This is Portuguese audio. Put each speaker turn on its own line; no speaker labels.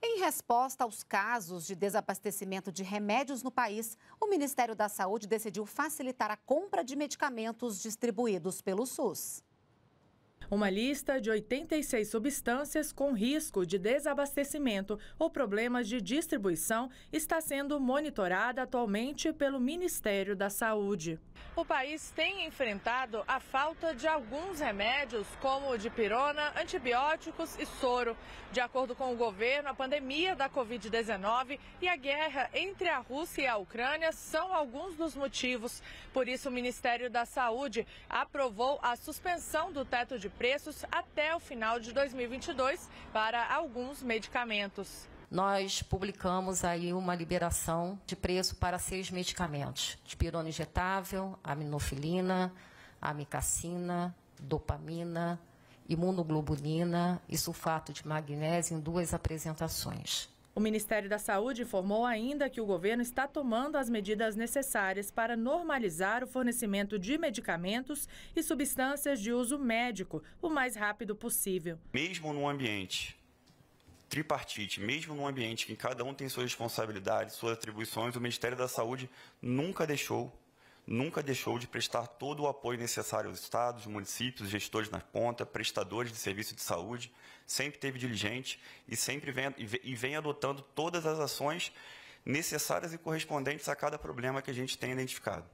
Em resposta aos casos de desabastecimento de remédios no país, o Ministério da Saúde decidiu facilitar a compra de medicamentos distribuídos pelo SUS
uma lista de 86 substâncias com risco de desabastecimento ou problemas de distribuição está sendo monitorada atualmente pelo Ministério da Saúde. O país tem enfrentado a falta de alguns remédios, como o de pirona, antibióticos e soro. De acordo com o governo, a pandemia da Covid-19 e a guerra entre a Rússia e a Ucrânia são alguns dos motivos. Por isso, o Ministério da Saúde aprovou a suspensão do teto de preços até o final de 2022 para alguns medicamentos.
Nós publicamos aí uma liberação de preço para seis medicamentos: dipirona injetável, aminofilina, amicacina, dopamina, imunoglobulina e sulfato de magnésio em duas apresentações.
O Ministério da Saúde informou ainda que o governo está tomando as medidas necessárias para normalizar o fornecimento de medicamentos e substâncias de uso médico o mais rápido possível.
Mesmo num ambiente tripartite, mesmo num ambiente que cada um tem suas responsabilidades, suas atribuições, o Ministério da Saúde nunca deixou nunca deixou de prestar todo o apoio necessário aos estados, municípios, gestores na ponta, prestadores de serviço de saúde, sempre teve diligente e sempre vem, e vem adotando todas as ações necessárias e correspondentes a cada problema que a gente tem identificado.